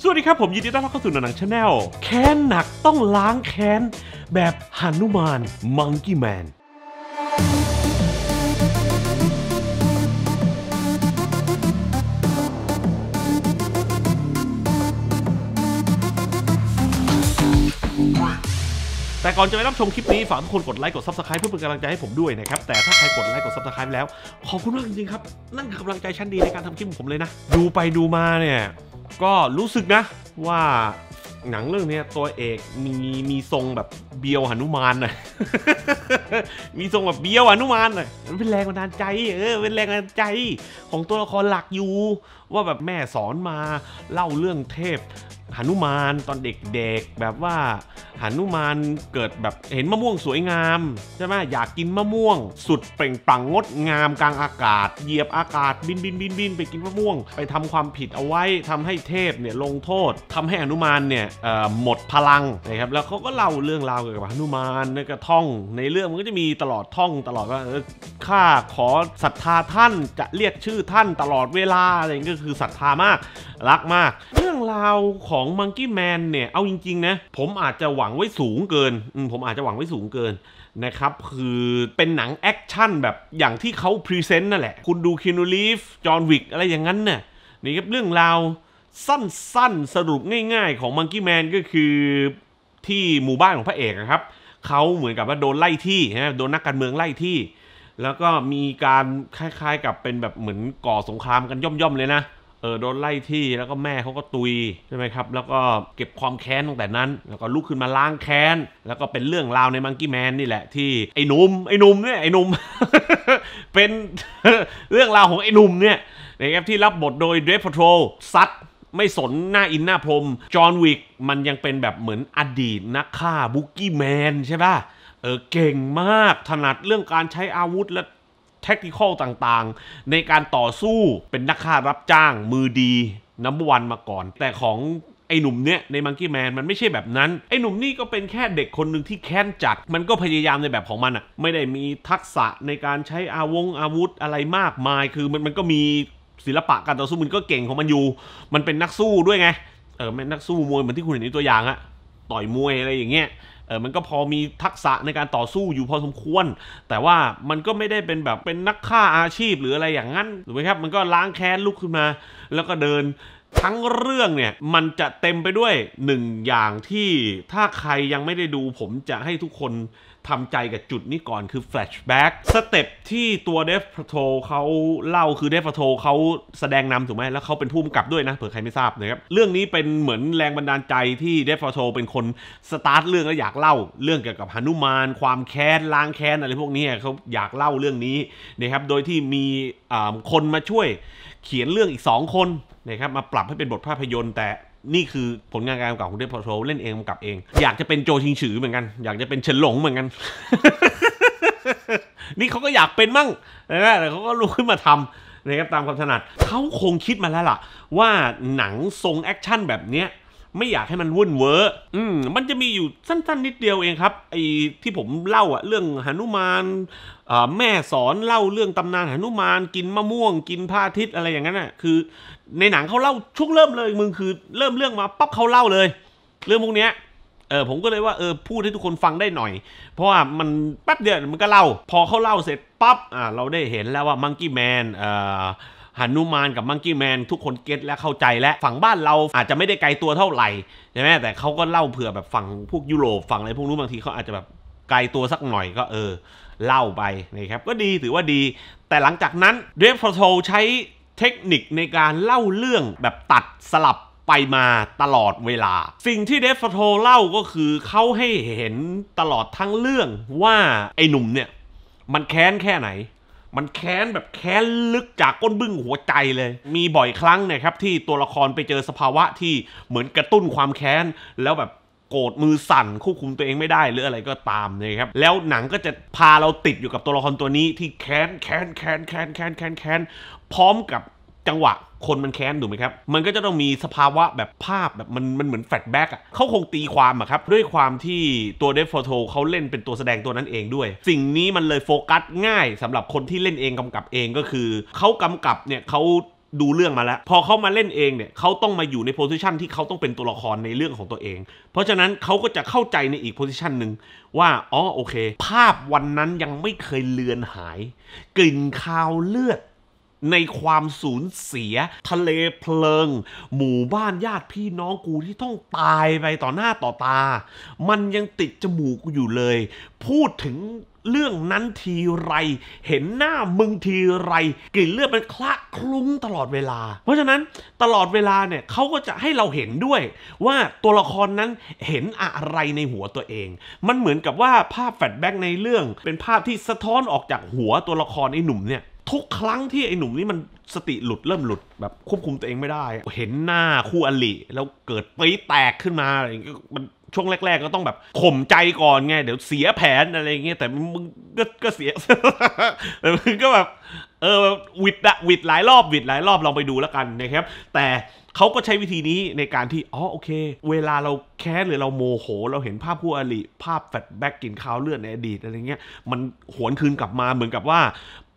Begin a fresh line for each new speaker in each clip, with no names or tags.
สวัสดีครับ ผมยินดีต้อนรับเข้าสู่หนังชาแนลแค้นหนักต้องล้างแค้น แบบฮันุมานมังกี้แมนแต่ก่อนจะไปรับชมคลิปนี้ฝากทุกคนกดไลค์กดซับสไครป์เพื่อเป็นกำลังใจให้ผมด้วยนะครับ แต่ถ้าใครกดไลค์กดซับสไครป์แล้ว ขอบคุณมากจริง ๆ ครับ นั่นคือกำลังใจชั้นดีในการทำคลิปของผมเลยนะ ดูไปดูมาเนี่ยก็รู้สึกนะว่าหนังเรื่องนี้ตัวเอกมีมีทรงแบบเบียวหนุมานหน่อยมีทรงแบบเบียวหนุมานหน่อยมัน เป็นแรงบันดาลใจเออเป็นแรงบันดาลใจของตัวละครหลักอยู่ ว่าแบบแม่สอนมาเล่าเรื่องเทพหนุมานตอนเด็กๆ แบบว่าหนุมานเกิดแบบเห็นมะม่วงสวยงามใช่ไหมอยากกินมะม่วง สุดเปล่งปลั่งงดงามกลางอากาศเหยียบอากาศบินบินบินบินไปกินมะม่วง ไปทำความผิดเอาไว้ทำให้เทพเนี่ยลงโทษทำให้หนุมานเนี่ยหมดพลังนะครับแล้วเขาก็เล่าเรื่องราวเกี่ยวกับหนุมานในกระท่องในเรื่องมันก็จะมีตลอดท่องตลอดว่าข้าขอศรัทธาท่านจะเรียกชื่อท่านตลอดเวลาอะไรก็คือศรัทธามากรักมาก เรื่องราวของของมังกี้แมนเนี่ยเอาจริงๆ นะ ผมอาจจะหวังไว้สูงเกินผมอาจจะหวังไว้สูงเกิน นะครับ คือเป็นหนังแอคชั่นแบบอย่างที่เขาพรีเซนต์นั่นแหละ คุณดูคินูลีฟจอห์นวิกอะไรอย่างนั้นน่ะนี่ครับเรื่องราวสั้นๆสรุปง่ายๆของมังกี้แมนก็คือที่หมู่บ้านของพระเอกครับเขาเหมือนกับว่าโดนไล่ที่นะโดนนักการเมืองไล่ที่ แล้วก็มีการคล้ายๆกับเป็นแบบเหมือนก่อสงครามกันย่อมๆเลยนะเออโดนไล่ที่แล้วก็แม่เขาก็ตุยใช่ไหมครับแล้วก็เก็บความแค้นตั้งแต่นั้น แล้วก็ลุกขึ้นมาล้างแค้นแล้วก็เป็นเรื่องราวในมังกี้แมนนี่แหละที่ไอ้นุ่มไอ้นุ่มเนี่ยไอ้นุ่มเป็นเรื่องราวของไอ้นุ่มเนี่ยนะครับที่รับบทโดยเดรฟโทรซัดไม่สนหน้าอินหน้าพรมจอห์นวิกมันยังเป็นแบบเหมือนอดีตนักฆ่าบุกกี้แมนใช่ป่ะเออเก่งมากถนัดเรื่องการใช้อาวุธและแท็กิคอลต่างๆ ในการต่อสู้เป็นนักฆ่ารับจ้าง มือดีนัำบวันมาก่อน แต่ของไอ้หนุ่มเนี่ยในมังกี้แมนมันไม่ใช่แบบนั้น ไอ้หนุ่มนี่ก็เป็นแค่เด็กคนหนึ่งที่แค้นจัดมันก็พยายามในแบบของมันอ่ะไม่ได้มีทักษะในการใช้อาวงอาวุธอะไรมากมายคือมันมันก็มีศิลปะการต่อสู้มันก็เก่งของมันอยู่ มันเป็นนักสู้ด้วยไงเออแม่นักสู้มวยเหมือนที่คุณเห็นในตัวอย่างอะต่อยมวยอะไรอย่างเงี้ยอมันก็พอมีทักษะในการต่อสู้อยู่พอสมควร แต่ว่ามันก็ไม่ได้เป็นแบบเป็นนักฆ่าอาชีพหรืออะไรอย่างนั้นถูกไหมครับมันก็ล้างแค้นลุกขึ้นมาแล้วก็เดินทั้งเรื่องเนี่ย มันจะเต็มไปด้วยหนึ่งอย่างที่ถ้าใครยังไม่ได้ดูผมจะให้ทุกคนทำใจกับจุดนี้ก่อนคือแฟลชแบ็กสเต็ปที่ตัวเดฟโทเขาเล่าคือเดฟโทเขาแสดงนำถูกไหมแล้วเขาเป็นผู้กำกับด้วยนะ เผื่อใครไม่ทราบนะครับ เรื่องนี้เป็นเหมือนแรงบันดาลใจที่เดฟโทเป็นคนสตาร์ทเรื่องแล้วอยากเล่า เรื่องเกี่ยวกับหนุมานความแค้นล้างแค้นอะไรพวกนี้เขาอยากเล่าเรื่องนี้นะครับโดยที่มีคนมาช่วย เขียนเรื่องอีก 2 คนนะครับมาปรับให้เป็นบทภาพยนตร์ แต่นี่คือผลงานการกำกับของเดฟพอโชเล่นเองกำกับเอง อยากจะเป็นโจชิงฉือเหมือนกัน อยากจะเป็นเฉินหลงเหมือนกัน นี่เขาก็อยากเป็นมั่งนะแต่เขาก็ลุกขึ้นมาทำนะครับตามความถนัดเขาคงคิดมาแล้วล่ะ ว่าหนังทรงแอคชั่นแบบเนี้ยไม่อยากให้มันวุ่นเวอร์อืมมันจะมีอยู่สั้น ๆนิดเดียวเองครับ ไอ้ที่ผมเล่าอะเรื่องหนุมานแม่สอนเล่าเรื่องตำนานหนุมานกินมะม่วงกินผ้าทิตอะไรอย่างนั้นอะคือ ในหนังเขาเล่าชุกเริ่มเลยมึงคือ เริ่มเรื่องมาปั๊บเขาเล่าเลย เรื่องพวกเนี้ย เออผมก็เลยว่าเออพูดให้ทุกคนฟังได้หน่อย เพราะว่ามันแป๊บเดียวมันก็เล่า พอเขาเล่าเสร็จปั๊บ อ่าเราได้เห็นแล้วว่ามังกี้แมนเอ่อหันุมานกับมังกี้แมนทุกคนเก็ตและเข้าใจและฝั่งบ้านเราอาจจะไม่ได้ไกลตัวเท่าไหร่ใช่ไหมแต่เขาก็เล่าเผื่อแบบฝั่งพวกยุโรปฝั่งอะไรพวกนู้นบางทีเขาอาจจะแบบไกลตัวสักหน่อยก็เออ เล่าไปนะครับก็ดีถือว่าดี แต่หลังจากนั้นเดฟฟอร์โใช้เทคนิคในการเล่าเรื่องแบบตัดสลับไปมาตลอดเวลา สิ่งที่เดฟฟอโทเล่าก็คือเขาให้เห็นตลอดทั้งเรื่องว่าไอ้หนุ่มเนี่ยมันแค้นแค่ไหนมันแค้นแบบแค้นลึกจากก้นบึ้งหัวใจเลย มีบ่อยครั้งนะครับที่ตัวละครไปเจอสภาวะที่เหมือนกระตุ้นความแค้นแล้วแบบโกรธมือสั่นควบคุมตัวเองไม่ได้หรืออะไรก็ตามนะครับแล้วหนังก็จะพาเราติดอยู่กับตัวละครตัวนี้ที่แค้นแค้นแค้นแค้นแค้นแค้นแค้นพร้อมกับจังหวะ คนมันแค้นถูกไหมครับ มันก็จะต้องมีสภาวะแบบภาพแบบ มันมันเหมือนแฟลชแบ็กอะเขาคงตีความอะครับด้วยความที่ตัวเดฟโฟโตเขาเล่นเป็นตัวแสดงตัวนั้นเองด้วย สิ่งนี้มันเลยโฟกัสง่ายสำหรับคนที่เล่นเองกำกับเองก็คือเขากำกับเนี่ยเขาดูเรื่องมาแล้ว พอเขามาเล่นเองเนี่ยเขาต้องมาอยู่ในโพสิชันที่เขาต้องเป็นตัวละครในเรื่องของตัวเอง เพราะฉะนั้นเขาก็จะเข้าใจในอีกโพสิชันหนึ่งว่าอ๋อโอเค ภาพวันนั้นยังไม่เคยเลือนหายกลิ่นคาวเลือดในความสูญเสีย ทะเลเพลิง หมู่บ้านญาติพี่น้องกูที่ต้องตายไปต่อหน้าต่อตา มันยังติดจมูกกูอยู่เลย พูดถึงเรื่องนั้นทีไร เห็นหน้ามึงทีไรกลิ่นเลือดมันคละคลุ้งตลอดเวลา เพราะฉะนั้นตลอดเวลาเนี่ยเขาก็จะให้เราเห็นด้วยว่าตัวละครนั้นเห็นอะไรในหัวตัวเอง มันเหมือนกับว่าภาพแฟลชแบ็กในเรื่องเป็นภาพที่สะท้อนออกจากหัวตัวละครไอ้หนุ่มเนี่ยทุกครั้งที่ไอ้หนุ่มนี่มันสติหลุดเริ่มหลุดแบบควบคุมตัวเองไม่ได้ เห็นหน้าคู่อลิแล้วเกิดปี๊แตกขึ้นมาอะไรอย่างเงี้ยมันช่วงแรกๆก็ต้องแบบ ข่มใจก่อนไง เดี๋ยวเสียแผนอะไรเงี้ยแต่มึงก็ก็เสีย แต่มึงก็แบบเออวิดอะวิดหลายรอบวิดหลายรอบ ลองไปดูแล้วกันนะครับ แต่เขาก็ใช้วิธีนี้ในการที่อ๋อโอเค เวลาเราแค้นหรือเราโมโห เราเห็นภาพคู่อริภาพแฟลชแบ็กกินข้าวเลือดในอดีตอะไรเงี้ยมันหวนคืนกลับมาเหมือนกับว่า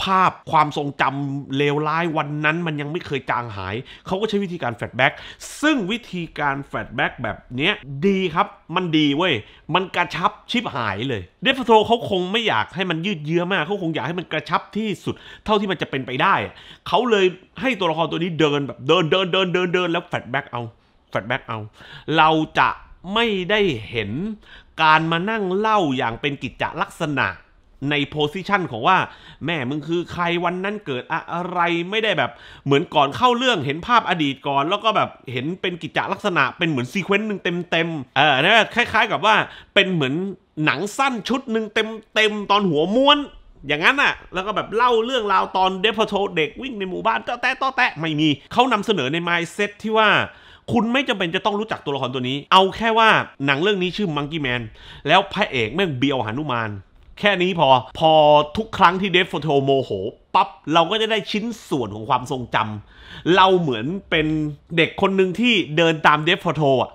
ภาพความทรงจำเลวร้ายวันนั้น มันยังไม่เคยจางหาย เขาก็ใช้วิธีการแฟลชแบ็กซึ่งวิธีการแฟลชแบ็กแบบเนี้ยดีครับ มันดีเว้ยมันกระชับชิบหายเลยเดฟโทเขาคงไม่อยากให้มันยืดเยื้อมาก เขาคงอยากให้มันกระชับที่สุดเท่าที่มันจะเป็นไปได้ เขาเลยให้ตัวละครตัวนี้เดินแบบเดินเดินเดินเดินเดินแล้วแฟลชแบ็กเอาแฟลชแบ็กเอาเราจะไม่ได้เห็นการมานั่งเล่าอย่างเป็นกิจจลักษณะในโพสิชันของว่า แม่มึงคือใครวันนั้นเกิดอะไรไม่ได้แบบเหมือนก่อนเข้าเรื่องเห็นภาพอดีตก่อน แล้วก็แบบเห็นเป็นกิจจลักษณะ เป็นเหมือนซีเควนต์หนึ่งเต็มๆเออนะคล้าย ๆ กับว่าเป็นเหมือนหนังสั้นชุดหนึ่งเต็มๆตอนหัวม้วนอย่างนั้นอ่ะ แล้วก็แบบเล่าเรื่องราวตอนเดฟโทเด็กวิ่งในหมู่บ้านเตะาแต้ต้แตะไม่มีเขานำเสนอในไมล์เซ็ตที่ว่า คุณไม่จำเป็นจะต้องรู้จักตัวละครตัวนี้ เอาแค่ว่าหนังเรื่องนี้ชื่อมังกี้แมนแล้วพระเอกแม่งเบียวหานุมานแค่นี้พอพอทุกครั้งที่เดฟโฟโทโมโห ปั๊บ เราก็จะได้ชิ้นส่วนของความทรงจำเราเหมือนเป็นเด็กคนหนึ่งที่เดินตามเดฟโฟโทอ่ะ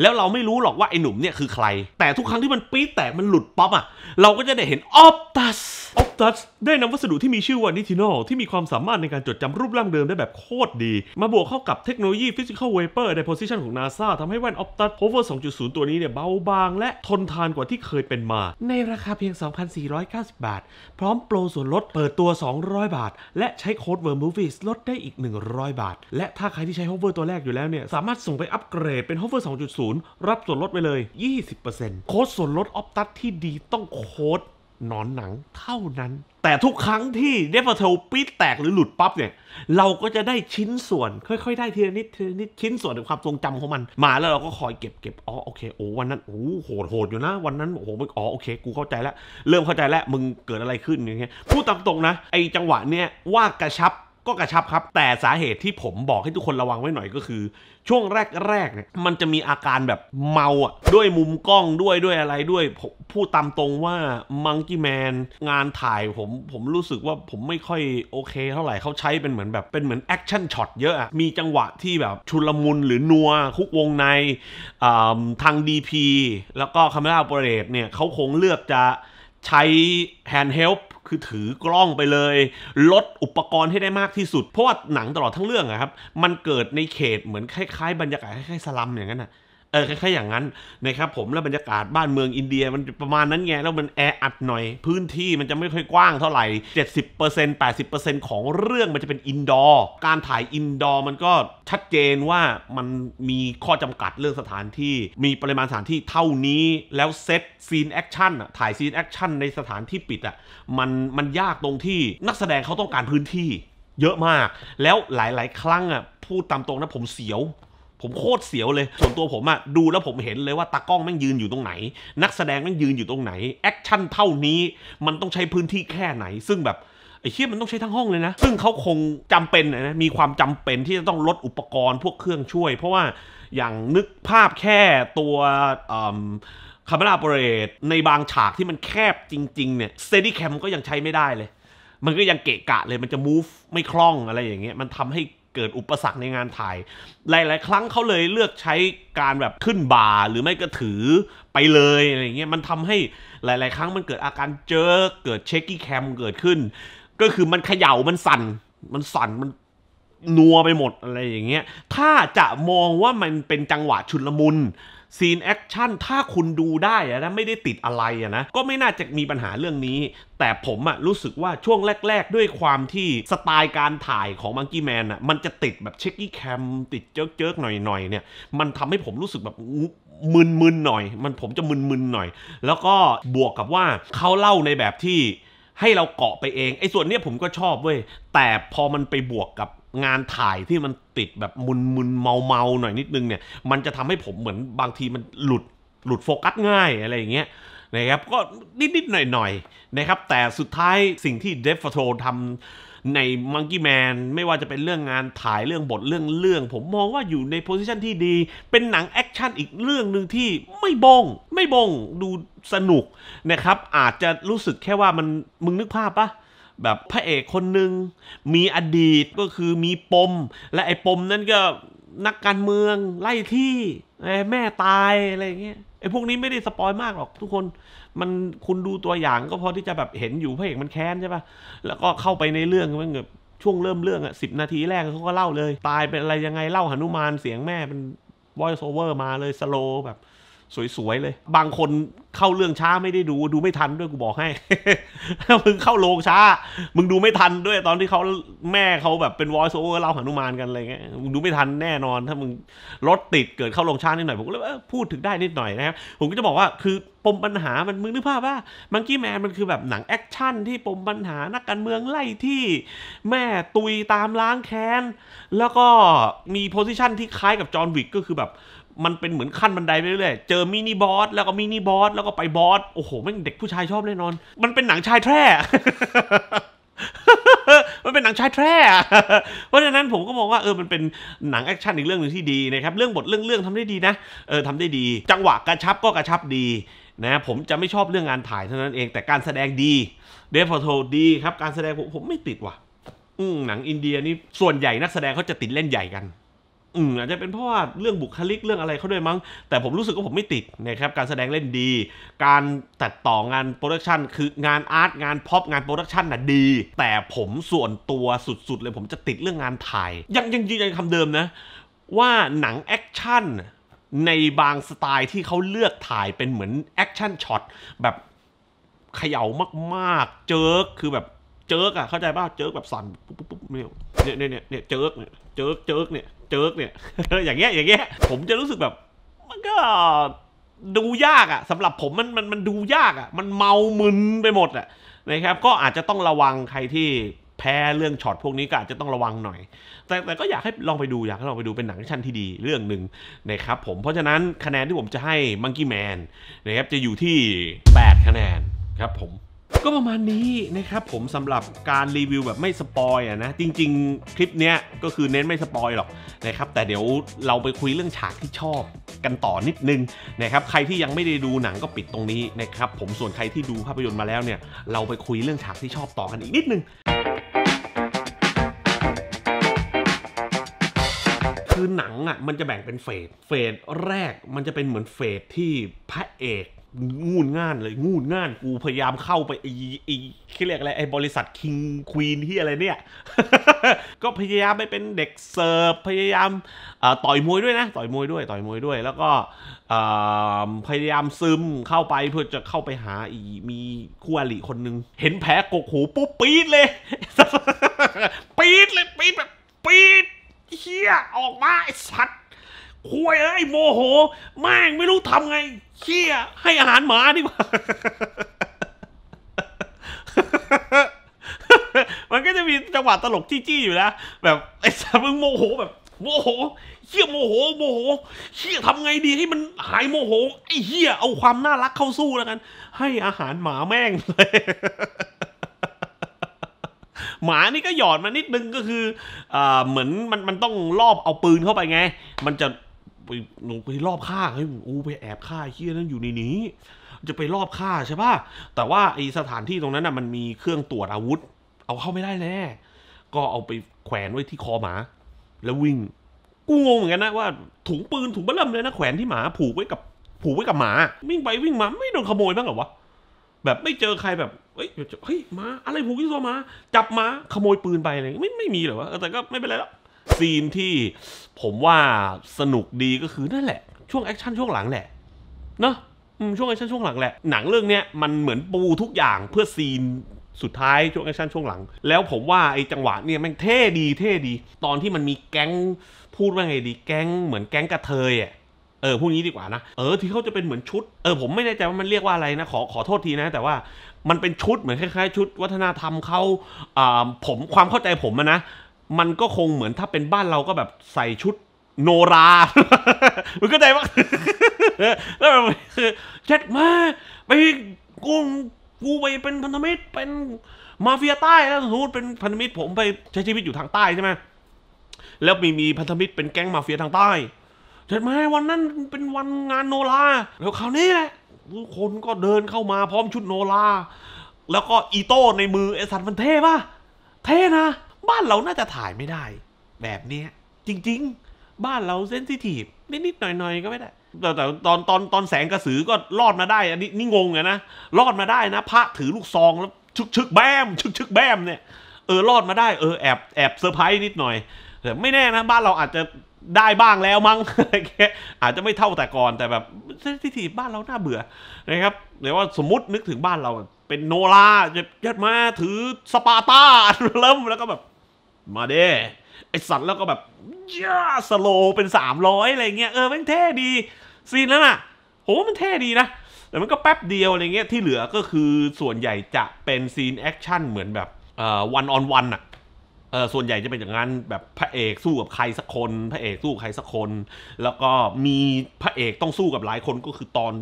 แล้วเราไม่รู้หรอกว่าไอ้หนุ่มเนี่ยคือใคร แต่ทุกครั้งที่มันปี๊ดแต่มันหลุดป๊อปอ่ะ เราก็จะได้เห็นออปตัสออปตัสได้นำวัสดุที่มีชื่อว่านิทินอลที่มีความสามารถในการจดจำรูปร่างเดิมได้แบบโคตรดีมาบวกเข้ากับเทคโนโลยีฟิสิกส์เวเปอร์ในโพสิชันของนาซาทำให้แว่นออปตัสโฮเวอร์2.0 ตัวนี้เนี่ยเบาบาง และทนทานกว่าที่เคยเป็นมาในราคาเพียง2,490บาท พร้อมโปรส่วนลดเปิดตัว 200 บาทและใช้โค้ดเวอร์มูฟี่ลดได้อีก 100 บาท และถ้าใครที่ใช้ฮอเวอร์ตัวแรกอยู่แล้วเนี่ยสามารถส่งไปอัปเกรดเป็นฮอเวอร์2.0 0รับส่วนลดไปเลย 20%โค้ดส่วนลดออฟตัสที่ดีต้องโค้ดนอนหนังเท่านั้น แต่ทุกครั้งที่เดฟเทลปีดแตกหรือหลุดปั๊บเนี่ย เราก็จะได้ชิ้นส่วนค่อย ๆ ได้ทีละนิดทีละนิด ชิ้นส่วนของความทรงจำของมัน มาแล้วเราก็คอยเก็บเก็บอ๋อโอเค โอ้วันนั้นโอ้โหดโหดอยู่นะ วันนั้น โอ้โหมอ๋อ โอเคกูเข้าใจแล้วเริ่มเข้าใจแล้วมึงเกิดอะไรขึ้นอย่างเงี้ยพูดตามตรงนะไอจังหวะเนี้ยว่ากระชับก็กระชับครับ แต่สาเหตุที่ผมบอกให้ทุกคนระวังไว้หน่อยก็คือ ช่วงแรกๆเนี่ย มันจะมีอาการแบบเมาอ่ะด้วยมุมกล้องด้วยด้วยอะไรด้วยพูดตามตรงว่ามังกี้แมนงานถ่ายผม ผมรู้สึกว่าผมไม่ค่อยโอเคเท่าไหร่เขาใช้เป็นเหมือนแบบเป็นเหมือนแอคชั่นช็อตเยอะอะ มีจังหวะที่แบบชุลมุนหรือนัว คุกวงในทาง DP แล้วก็คาเมราโปเเรตเนี่ยเขาคงเลือกจะใช้แฮนด์เฮลท์คือถือกล้องไปเลย ลดอุปกรณ์ให้ได้มากที่สุด เพราะว่าหนังตลอดทั้งเรื่องอะครับมันเกิดในเขตเหมือนคล้ายๆ บรรยากาศคล้ายๆสลัมอย่างนั้นอะเออคล้ายๆอย่างนั้นนะครับผมแล้วบรรยากาศบ้านเมืองอินเดีย มันประมาณนั้นไงแล้วมันแออัดหน่อยพื้นที่มันจะไม่ค่อยกว้างเท่าไหร่ 70% 80%ของเรื่องมันจะเป็นอินดอร์การถ่ายอินดอร์มันก็ชัดเจนว่ามันมีข้อจำกัดเรื่องสถานที่มีปริมาณสถานที่เท่านี้แล้วเซตซีนแอคชั่นถ่ายซีนแอคชั่นในสถานที่ปิดอ่ะมันมันยากตรงที่นักแสดงเขาต้องการพื้นที่ เยอะมาก แล้วหลายๆ ครั้งอ่ะพูดตามตรงนะผมเสียวผมโคตรเสียวเลย ส่วนตัวผมอะดูแล้วผมเห็นเลยว่าตากล้องแม่งยืนอยู่ตรงไหน นักแสดงแม่งยืนอยู่ตรงไหนแอคชั่นเท่านี้มันต้องใช้พื้นที่แค่ไหน ซึ่งแบบไอ้เชี่ยมันต้องใช้ทั้งห้องเลยนะ ซึ่งเขาคงจำเป็นนะมีความจำเป็นที่จะต้องลดอุปกรณ์พวกเครื่องช่วย เพราะว่าอย่างนึกภาพแค่ตัวคาเมราเปรตในบางฉากที่มันแคบจริง ๆ เนี่ยเซดี้แคมก็ยังใช้ไม่ได้เลย มันก็ยังเกะกะเลยมันจะ move ไม่คล่องอะไรอย่างเงี้ยมันทำให้เกิดอุปสรรคในงานถ่าย หลาย ๆ ครั้งเขาเลยเลือกใช้การแบบขึ้นบาหรือไม่ก็ถือไปเลยอะไรเงี้ย มันทำให้หลาย ๆ ครั้งมันเกิดอาการเจอเกิดเช็คกี้แคมเกิดขึ้น ก็คือมันเขย่ามันสั่น มันสั่นมันนัวไปหมดอะไรอย่างเงี้ย ถ้าจะมองว่ามันเป็นจังหวะชุนลมุนซีนแอคชั่นถ้าคุณดูได้นะไม่ได้ติดอะไรนะก็ไม่น่าจะมีปัญหาเรื่องนี้ แต่ผมอะรู้สึกว่าช่วงแรกๆ ด้วยความที่สไตล์การถ่ายของมังกี้แมนอะมันจะติดแบบเช็คกี้แคมติดเจิกๆหน่อยๆเนี่ยมันทำให้ผมรู้สึกแบบมึนมึนหน่อยมันผมจะมึนมึนหน่อย แล้วก็บวกกับว่า เขาเล่าในแบบที่ให้เราเกาะไปเองไอ้ส่วนเนี้ยผมก็ชอบเว้ยแต่พอมันไปบวกกับงานถ่ายที่มันติดแบบมุนมุนเมาเมาหน่อยนิดนึงเนี่ย มันจะทำให้ผมเหมือนบางทีมันหลุดหลุดโฟกัสง่ายอะไรอย่างเงี้ยนะครับก็นิดนิดหน่อยหน่อยนะครับ แต่สุดท้ายสิ่งที่เดฟฟโททำใน Monkey Man ไม่ว่าจะเป็นเรื่องงานถ่ายเรื่องบทเรื่องเรื่องผมมองว่าอยู่ในโพสิชันที่ดีเป็นหนังแอคชั่นอีกเรื่องหนึ่งที่ไม่บงไม่บงดูสนุกนะครับอาจจะรู้สึกแค่ว่ามันมึงนึกภาพปะแบบพระเอกคนหนึ่งมีอดีตก็คือมีปม และไอ้ปม นั่นก็นักการเมืองไล่ที่ แม่ตายอะไรเงี้ยไอ้พวกนี้ไม่ได้สปอยมากหรอกทุกคนมันคุณดูตัวอย่างก็พอที่จะแบบเห็นอยู่พระเอกมันแค้นใช่ปะ่ะ แล้วก็เข้าไปในเรื่องมันแบบช่วงเริ่มเรื่องอะสิบนาทีแรกเขาก็เล่าเลย ตายเป็นอะไรยังไงเล่าหนุมานเสียงแม่เป็นวอ i c e โ v เวอร์มาเลยสโลแบบสวย ๆ เลย บางคนเข้าเรื่องช้าไม่ได้ดูดูไม่ทันด้วยกูบอกให้ มึงเข้าโรงช้า มึงดูไม่ทันด้วยตอนที่เขาแม่เขาแบบเป็นวอยซ์โอเวอร์เล่าหนุมานกันอะไรเงี้ยมึงดูไม่ทันแน่นอนถ้ามึงรถติดเกิดเข้าโรงช้านิดหน่อยผมก็เลยพูดถึงได้นิดหน่อยนะครับผมก็จะบอกว่า คือปมปัญหามันมึงนึกภาพว่ามังกี้แมนมันคือแบบหนังแอคชั่นที่ปมปัญหานักการเมืองไล่ที่แม่ตุยตามล้างแค้นแล้วก็มีโพสิชันที่คล้ายกับจอห์นวิกก็คือแบบมันเป็นเหมือนขั้นบันไดไปเรื่อยๆ เจอมินิบอสแล้วก็มินิบอสแล้วก็ ไปบอส โอ้โห แม่งเด็กผู้ชายชอบแน่นอน มันเป็นหนังชายแท้ มันเป็นหนังชายแท้ เพราะฉะนั้นผมก็มองว่าเออ มันเป็นหนังแอคชั่นอีกเรื่องหนึ่งที่ดีนะครับ เรื่องบทเรื่องเรื่องทำได้ดีนะ เออทำได้ดี จังหวะกระชับก็กระชับดี นะ ผมจะไม่ชอบเรื่องงานถ่ายเท่านั้นเอง แต่การแสดงดี เดฟโทดี ครับ การแสดงผมผมไม่ติดว่ะหนังอินเดียนี่ส่วนใหญ่นักแสดงเขาจะติดเล่นใหญ่กันอืมอาจจะเป็นเพราะว่าเรื่องบุคลิกเรื่องอะไรเขาด้วยมั้ง แต่ผมรู้สึกว่าผมไม่ติดนะครับการแสดงเล่นดี การตัดต่องานโปรดักชันคืองานอาร์ตงานพ็อปงานโปรดักชันน่ะดี แต่ผมส่วนตัวสุดๆ เลยผมจะติดเรื่องงานถ่าย ยังยังยืนยันคำเดิมนะ ว่าหนังแอคชั่นในบางสไตล์ที่เขาเลือกถ่ายเป็นเหมือนแอคชั่นช็อตแบบเขย่ามากๆเจิกคือแบบเจิกอะเข้าใจป่ะเจิกแบบสั่นปุ๊บปุ๊บปุ๊บเนี่ยเนี่ยเนี่ยเนี่ยเจิกเนี่ยเจิกเจิกเนี่ยเจิร์กเนี่ย อย่างเงี้ย อย่างเงี้ย ผมจะรู้สึกแบบ มันก็ดูยากอะ่ะสำหรับผมมันมันมันดูยากอะ่ะมันเมามึนไปหมดอะ่ะนะครับ ก็อาจจะต้องระวังใครที่แพ้เรื่องช็อตพวกนี้ก็อาจจะต้องระวังหน่อย แต่แต่ก็อยากให้ลองไปดูอยากให้ลองไปดูเป็นหนังชั้นที่ดีเรื่องหนึ่งนะครับผม เพราะฉะนั้นคะแนนที่ผมจะให้มังกี้แมนนะครับจะอยู่ที่8คะแนนครับผมก็ประมาณนี้นะครับผมสำหรับการรีวิวแบบไม่สปอยอ่ะนะจริงๆ คลิปเนี้ยก็คือเน้นไม่สปอยหรอกนะครับ แต่เดี๋ยวเราไปคุยเรื่องฉากที่ชอบกันต่อนิดนึงนะครับใครที่ยังไม่ได้ดูหนังก็ปิดตรงนี้นะครับผมส่วนใครที่ดูภาพยนตร์มาแล้วเนี่ยเราไปคุยเรื่องฉากที่ชอบต่อกันอีกนิดนึงือหนังอ่ะมันจะแบ่งเป็นเฟสเฟสแรกมันจะเป็นเหมือนเฟสที่พระเอกงูนงานเลย งูนงานกูพยายามเข้าไปไอ้ไอ้เรียกอะไรไอ้บริษัทคิงควีนที่อะไรเนี่ยก็พยายามไปเป็นเด็ก เสิร์ฟ พยายามต่อยมวยด้วยนะ ต่อยมวยด้วยต่อยมวยด้วย แล้วก็พยายามซึมเข้าไปเพื่อจะเข้าไปหาอีมีคู่อริคนนึง เห็นแผลกกหูปุ๊บปี๊ดเลยปี๊ดเลยปี๊ดแบบปี๊ดเฮียออกมาไอ้สัตว์คุยเอ้ยโมโห แม่งไม่รู้ทำไงเฮียให้อาหารหมาดี่ว่ามันก็จะมีจังหวะตลกจี้ๆอยู่นะแบบไอ้สัตว์มึงโมโหแบบ โมโหเฮียโมโหโมโหเฮียทำไงดีให้มันหายโมโหไอ้เฮียเอาความน่ารักเข้าสู้แล้วกัน ให้อาหารหมาแม่งเลยหมานี่ก็หยอดมานิดนึงก็คืออเหมือนมันมันต้องรอบเอาปืนเข้าไปไง มันจะไปไปรอบฆ่าเฮ้ยอูไปแอบฆ่าเฮียนั่นอยู่ในนี้ จะไปรอบฆ่าใช่ป่ะแต่ว่าไอสถานที่ตรงนั้นน่ะมันมีเครื่องตรวจอาวุธ เอาเข้าไม่ได้แน่ก็เอาไปแขวนไว้ที่คอหมา แล้ววิ่งกูงงเหมือนกันนะว่าถุงปืนถุงบลลมเลยนะแขวนที่หมาผูกไว้กับ ผูกไว้กับหมาวิ่งไปวิ่งมาไม่โดนขโมยบ้างเหรอวะแบบไม่เจอใครแบบเฮ้ยเฮ้ย มาอะไรผูกทิ่งโซมา จับมาขโมยปืนไป อะไรไม่ไม่มีหรอวะแต่ก็ไม่เป็นไรแล้วซีนที่ผมว่าสนุกดีก็คือนั่นแหละช่วงแอคชั่นช่วงหลังแหละเนาะช่วงแอคชั่นช่วงหลังแหละหนังเรื่องเนี้ยมันเหมือนปูทุกอย่างเพื่อซีนสุดท้ายช่วงแอคชั่นช่วงหลัง แล้วผมว่าไอ้จังหวะเนี่ยมันเท่ดีเท่ดี ตอนที่มันมีแก๊งพูดว่าไงดีแก๊งเหมือนแก๊งกระเทยอ่ะเออพวกนี้ดีกว่านะเออที่เขาจะเป็นเหมือนชุด เออผมไม่แน่ใจว่ามันเรียกว่าอะไรนะ ขอขอโทษทีนะ แต่ว่ามันเป็นชุดเหมือน คล้ายๆ ชุด วัฒนธรรมเขาผมความเข้าใจผมนะมันก็คงเหมือนถ้าเป็นบ้านเราก็แบบใส่ชุดโนรา มันก็ใจว่าแล้วแบบเช็ดมาไปกูกูไปเป็นพันธมิตรเป็นมาเฟียใต้ แล้วสมมติเป็นพันธมิตร ผมไปใช้ชีวิตอยู่ทางใต้ใช่ไหมแล้วมีมีพันธมิตรเป็นแก๊งมาเฟียทางใต้ใ็่ไหมวันนั้นเป็นวันงานโนราแล้วคราวนี้แหละทุกคนก็เดินเข้ามาพร้อมชุดโนราแล้วก็ อีโต้ในมือไอสัตว์มันเท่ปะเท่นะ บ้านเราน่าจะถ่ายไม่ได้ แบบเนี้ยจริง ๆ บ้านเราเซนซิทีฟนิดๆหน่อย ๆ ก็ไม่ได้แต่แต่ตอนตอนตอนแสงกระสือก็ รอดมาได้อันนี้นี่งงไงนะ รอดมาได้นะ พระถือลูกซองแล้วชึกชึกแบมชึกชึกแบมเนี่ยเออรอดมาได้เออแอบแอบเซอร์ไพรส์นิดหน่อยแต่ไม่แน่นะ บ้านเราอาจจะได้บ้างแล้วมั้งอาจจะไม่เท่าแต่ก่อน แต่แบบเซนซิทีฟบ้านเราน่าเบื่อ นะครับรือว่าสมมตินึกถึงบ้านเราเป็นโนราจะยัดมาถือสปาร์ตาเริ่มแล้วก็แบบ มาเด้ไอสัตว์แล้วก็แบบย่าสโลเป็นสามร้อยอะไรเงี้ยเออมันเท่ดี ซีนแล้นอ่ะ โหมันเท่ดีนะแต่มันก็แป๊บเดียวอะไรเงี้ยที่เหลือก็คือส่วนใหญ่จะเป็นซีน แอคชั่นเหมือนแบบวันออนวันอ่ะเออส่วนใหญ่จะเป็นอย่างนั้นแบบพระเอกสู้กับใครสักคน พระเอกสู้ใครสักคน แล้วก็มีพระเอกต้องสู้กับหลายคนก็คือตอน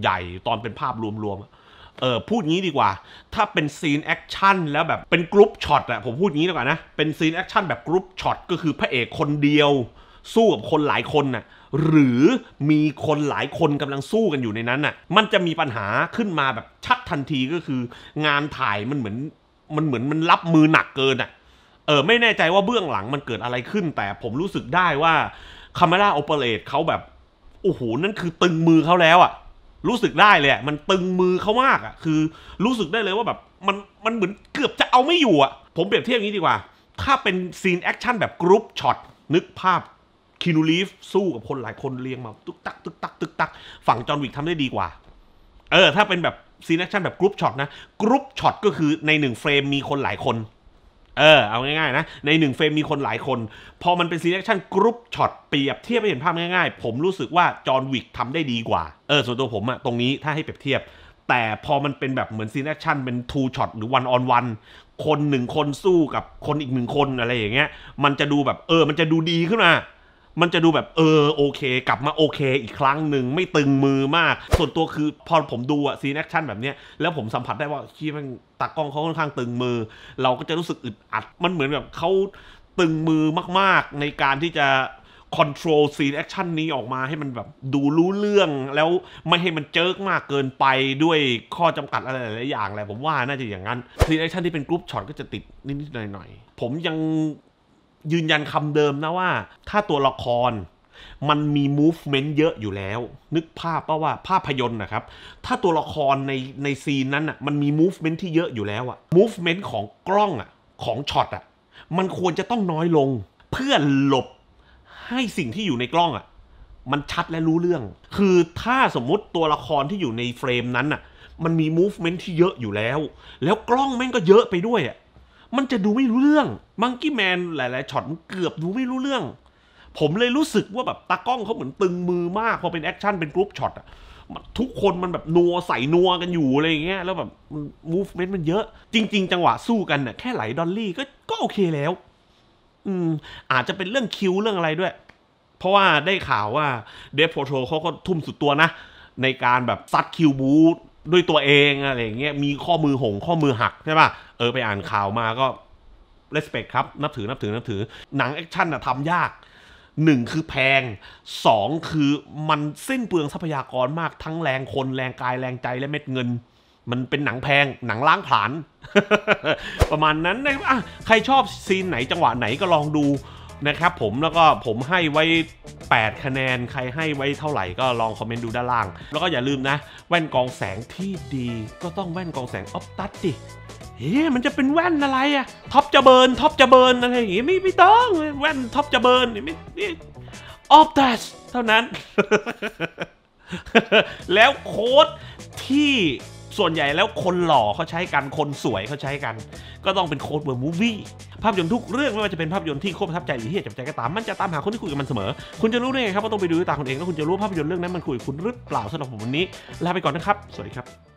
ใหญ่ตอนเป็นภาพรวมๆเออพูดงี้ดีกว่า ถ้าเป็นซีนแอคชั่นแล้วแบบเป็นกรุ๊ปช็อตอะผมพูดงี้ดีกว่านะเป็นซีนแอคชั่นแบบกรุ๊ปช็อตก็คือพระเอกคนเดียวสู้กับคนหลายคนน่ะหรือมีคนหลายคนกำลังสู้กันอยู่ในนั้นน่ะมันจะมีปัญหาขึ้นมาแบบชัดทันทีก็คืองานถ่ายมันเหมือนมันเหมือนมันรับมือหนักเกินอ่ะเออไม่แน่ใจว่าเบื้องหลังมันเกิดอะไรขึ้น แต่ผมรู้สึกได้ว่าคาเมราโอเปเรตเขาแบบ โอ้โห นั่นคือตึงมือเขาแล้วอะรู้สึกได้เลยมันตึงมือเขามากอะคือรู้สึกได้เลยว่าแบบมันมันเหมือนเกือบจะเอาไม่อยู่อะผมเปรียบเทียบอย่างนี้ดีกว่า ถ้าเป็นซีนแอคชั่นแบบกรุ๊ปช็อตนึกภาพคีนูรีฟสู้กับคนหลายคนเรียงมาตึกตัก ตึกตักตึกตักฝั่งจอห์นวิกทำได้ดีกว่า เออถ้าเป็นแบบซีนแอคชั่นแบบกรุ๊ปช็อตนะกรุ๊ปช็อตก็คือในหนึ่งเฟรมมีคนหลายคนเออ เอาง่ายๆนะ ในหนึ่งเฟรมมีคนหลายคน พอมันเป็นซีเลกชั่นกรุ๊ปช็อตเปรียบเทียบให้เห็นภาพง่ายๆ ผมรู้สึกว่าจอห์นวิกทำได้ดีกว่า เออ ส่วนตัวผมอะตรงนี้ถ้าให้เปรียบเทียบ แต่พอมันเป็นแบบเหมือนซีเลกชั่นเป็นทูช็อตหรือวันออนวันคนหนึ่งคนสู้กับคนอีกหนึ่งคนอะไรอย่างเงี้ยมันจะดูแบบเออมันจะดูดีขึ้นมามันจะดูแบบเออโอเค กลับมาโอเคอีกครั้งหนึ่งไม่ตึงมือมาก ส่วนตัวคือพอผมดูอะซีนแอคชั่นแบบเนี้ยแล้วผมสัมผัสได้ว่า ที่มันตากล้องเขาค่อนข้างตึงมือ เราก็จะรู้สึกอึดอัด มันเหมือนแบบเขาตึงมือมากๆในการที่จะคอนโทรลซีนแอคชั่นนี้ออกมาให้มันแบบดูรู้เรื่องแล้วไม่ให้มันเจิกมากเกินไปด้วยข้อจำกัดอะไรหลายอย่างแหละผมว่าน่าจะอย่างนั้นซีนแอคชั่นที่เป็นกรุ๊ปช็อตก็จะติดนิดๆหน่อยๆผมยังยืนยันคำเดิมนะว่าถ้าตัวละครมันมี movement เยอะอยู่แล้ว นึกภาพป่าว่าภาพยนตร์นะครับ ถ้าตัวละครในในซีนนั้นอ่ะมันมี movement ที่เยอะอยู่แล้วอ่ะ movement ของกล้องอ่ะ ของช็อตอ่ะมันควรจะต้องน้อยลง เพื่อหลบให้สิ่งที่อยู่ในกล้องอ่ะ มันชัดและรู้เรื่อง คือถ้าสมมติตัวละครที่อยู่ในเฟรมนั้นอ่ะ มันมี movement ที่เยอะอยู่แล้ว แล้วกล้องแม่งก็เยอะไปด้วยอ่ะมันจะดูไม่รู้เรื่องมังกี้แมนหลาย ๆช็อตมันเกือบดูไม่รู้เรื่อง ผมเลยรู้สึกว่าแบบตากล้องเขาเหมือนตึงมือมากพอเป็นแอคชั่นเป็นกรุ๊ปช็อตอะทุกคนมันแบบ นัวใส่นัวกันอยู่อะไรอย่างเงี้ย แล้วแบบมูฟเมนต์มันเยอะจริง ๆ จังหวะสู้กันน่ะ แค่ไหลดอลลี่ก็ก็โอเคแล้ว อืม อาจจะเป็นเรื่องคิวเรื่องอะไรด้วย เพราะว่าได้ข่าวว่าเดฟโพโทเขาก็ทุ่มสุดตัวนะในการแบบซัดคิวบูด้วยตัวเองอะไรอย่างเงี้ย มีข้อมือหง ข้อมือหัก ใช่ป่ะเออไปอ่านข่าวมาก็เลสเปคครับ นับถือ นับถือ นับถือ หนังแอคชั่นอะทำยาก หนึ่งคือแพง สองคือมันสิ้นเปลืองทรัพยากรมากทั้งแรงคนแรงกายแรงใจและเม็ดเงิน มันเป็นหนังแพง หนังล้างผลาญ ประมาณนั้นนะครับใครชอบซีนไหนจังหวะไหนก็ลองดูนะครับผมแล้วก็ผมให้ไว้ 8 คะแนนใครให้ไว้เท่าไหร่ก็ลองคอมเมนต์ดูด้านล่าง แล้วก็อย่าลืมนะ แว่นกองแสงที่ดี ก็ต้องแว่นกองแสงออฟตัสดิเฮ้มันจะเป็นแว่นอะไรอะท็อปจะเบิร์นท็อปจะเบิร์นอะไรอย่างงี้ไม่ไม่ต้องแว่นท็อปจะเบิร์นไม่นี่ออฟตัสเท่านั้น แล้วโค้ดที่ส่วนใหญ่แล้วคนหล่อเขาใช้กัน คนสวยเขาใช้กัน ก็ต้องเป็นโค้ดเวิร์มูวี่ ภาพยนตร์ทุกเรื่องไม่ว่าจะเป็นภาพยนตร์ที่โคตรประทับใจหรือที่จับใจก็ตาม มันจะตามหาคนที่คุยกับมันเสมอ คุณจะรู้ได้ไงครับว่าต้องไปดูด้วยตาคุณเองแล้วคุณจะรู้ภาพยนตร์เรื่องนั้น มันคุยคุณหรือเปล่าสำหรับผมวันนี้ลาไปก่อนนะครับ สวัสดีครับ